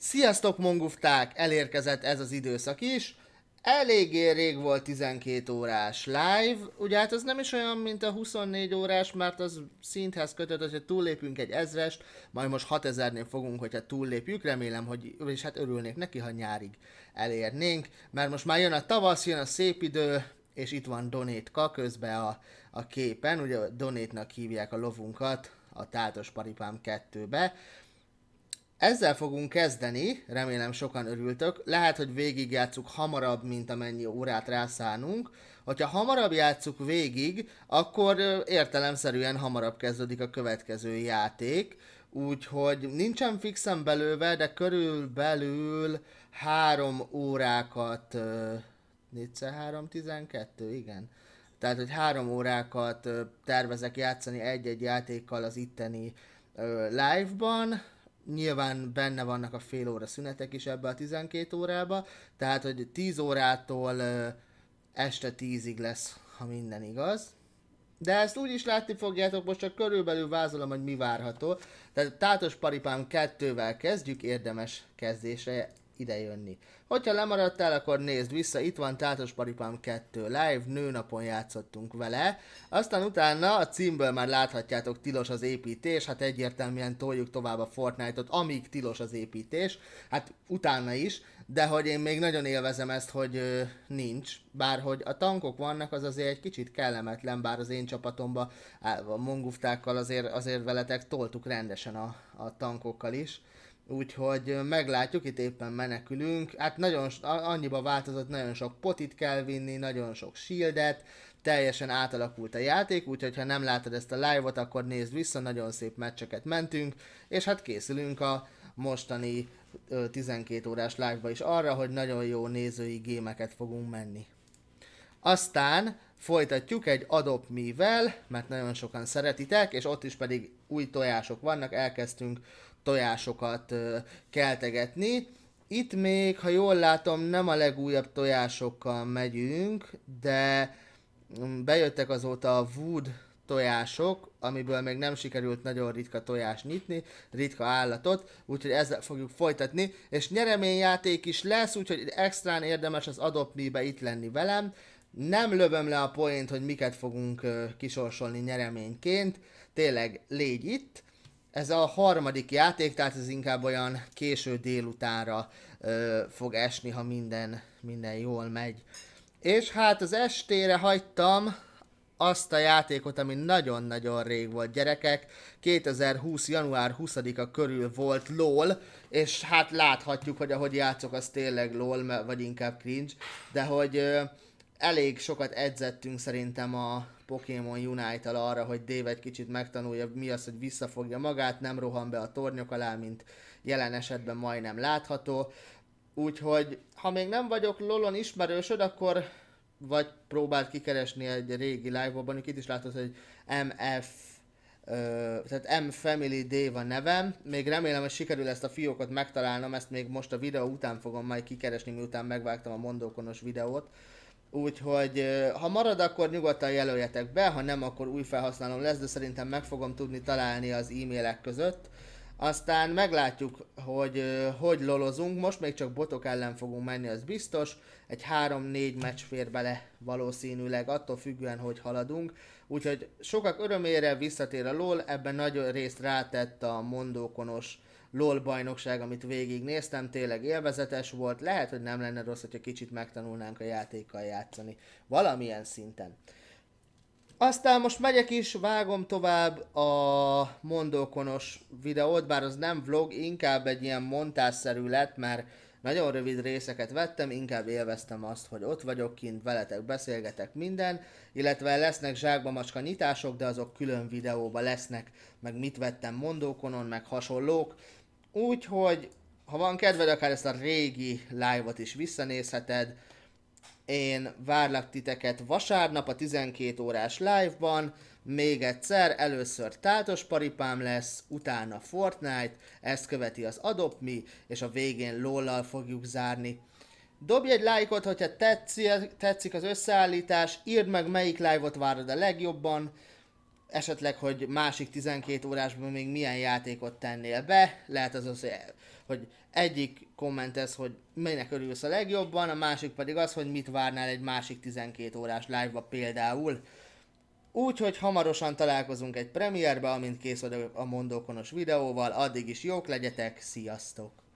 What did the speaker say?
Sziasztok, mongufták! Elérkezett ez az időszak is. Eléggé rég volt 12 órás live, ugye hát az nem is olyan, mint a 24 órás, mert az szinthez kötött, hogyha túllépünk egy ezrest, majd most 6000-nél fogunk, hogyha túllépjük, remélem, hogy, és hát örülnék neki, ha nyárig elérnénk, mert most már jön a tavasz, jön a szép idő, és itt van Donétka közben a, a képen, ugye Donétnak hívják a lovunkat a Tátos Paripám 2-be, ezzel fogunk kezdeni, remélem sokan örültök. Lehet, hogy végig játszuk hamarabb, mint amennyi órát rászánunk. Hogyha hamarabb játszuk végig, akkor értelemszerűen hamarabb kezdődik a következő játék. Úgyhogy nincsen fixen belőve, de körülbelül három órákat... 4 3 12 Igen. Tehát, hogy három órákat tervezek játszani egy-egy játékkal az itteni live-ban nyilván benne vannak a fél óra szünetek is ebbe a 12 órába, tehát hogy 10 órától este 10-ig lesz, ha minden igaz. De ezt úgy is látni fogjátok, most csak körülbelül vázolom, hogy mi várható. Tehát tátos paripám kettővel kezdjük, érdemes kezdésre idejönni. Hogyha lemaradtál, akkor nézd vissza, itt van Tátos Paripám 2 live, nőnapon játszottunk vele. Aztán utána a címből már láthatjátok tilos az építés, hát egyértelműen toljuk tovább a Fortnite-ot, amíg tilos az építés, hát utána is, de hogy én még nagyon élvezem ezt, hogy ö, nincs, bár hogy a tankok vannak, az azért egy kicsit kellemetlen, bár az én csapatomba a monguftákkal azért, azért veletek toltuk rendesen a, a tankokkal is. Úgyhogy meglátjuk, itt éppen menekülünk. Hát nagyon, annyiba változott, nagyon sok potit kell vinni, nagyon sok shieldet, teljesen átalakult a játék, úgyhogy ha nem látod ezt a live-ot, akkor nézd vissza, nagyon szép meccseket mentünk, és hát készülünk a mostani 12 órás live-ba is arra, hogy nagyon jó nézői gémeket fogunk menni. Aztán folytatjuk egy Adop mivel, mert nagyon sokan szeretitek, és ott is pedig új tojások vannak, elkezdtünk tojásokat keltegetni. Itt még, ha jól látom, nem a legújabb tojásokkal megyünk, de mm, bejöttek azóta a Wood tojások, amiből még nem sikerült nagyon ritka tojás nyitni, ritka állatot, úgyhogy ezzel fogjuk folytatni, és nyereményjáték is lesz, úgyhogy extrán érdemes az Adopt Me-be itt lenni velem. Nem lövöm le a poént, hogy miket fogunk kisorsolni nyereményként, tényleg légy itt, ez a harmadik játék, tehát ez inkább olyan késő délutánra ö, fog esni, ha minden, minden jól megy. És hát az estére hagytam azt a játékot, ami nagyon-nagyon rég volt gyerekek. 2020. január 20-a körül volt LOL, és hát láthatjuk, hogy ahogy játszok, az tényleg LOL, vagy inkább cringe, de hogy... Ö, elég sokat edzettünk szerintem a Pokémon Unite-tal arra, hogy Dave egy kicsit megtanulja mi az, hogy visszafogja magát, nem rohan be a tornyok alá, mint jelen esetben majdnem látható. Úgyhogy, ha még nem vagyok Lolon ismerősöd, akkor vagy próbáld kikeresni egy régi live-ban, itt is látod, hogy MF tehát M Family D van nevem. Még remélem, hogy sikerül ezt a fiókot megtalálnom, ezt még most a videó után fogom majd kikeresni, miután megvágtam a mondókonos videót Úgyhogy ha marad, akkor nyugodtan jelöljetek be, ha nem, akkor új felhasználom lesz, de szerintem meg fogom tudni találni az e-mailek között. Aztán meglátjuk, hogy hogy lolozunk. Most még csak botok ellen fogunk menni, az biztos. Egy 3-4 meccs fér bele valószínűleg, attól függően, hogy haladunk. Úgyhogy sokak örömére visszatér a LOL, ebben nagy részt rátett a mondókonos LOL bajnokság, amit végignéztem, tényleg élvezetes volt. Lehet, hogy nem lenne rossz, hogyha kicsit megtanulnánk a játékkal játszani. Valamilyen szinten. Aztán most megyek is, vágom tovább a mondókonos videót, bár az nem vlog, inkább egy ilyen montásszerű lett, mert nagyon rövid részeket vettem, inkább élveztem azt, hogy ott vagyok kint, veletek beszélgetek minden, illetve lesznek zsákba macska nyitások, de azok külön videóba lesznek, meg mit vettem mondókonon, meg hasonlók. Úgyhogy, ha van kedved, akár ezt a régi live-ot is visszanézheted. Én várlak titeket vasárnap a 12 órás live-ban, még egyszer, először táltos paripám lesz, utána Fortnite, ezt követi az Adopt Me, és a végén lollal fogjuk zárni. Dobj egy lájkot, hogyha tetszik, tetszik az összeállítás, írd meg melyik live-ot várod a legjobban, esetleg, hogy másik 12 órásban még milyen játékot tennél be, lehet az az, hogy egyik komment ez, hogy melynek örülsz a legjobban, a másik pedig az, hogy mit várnál egy másik 12 órás live-ba például. Úgyhogy hamarosan találkozunk egy premierbe, amint kész a mondókonos videóval, addig is jók legyetek, sziasztok!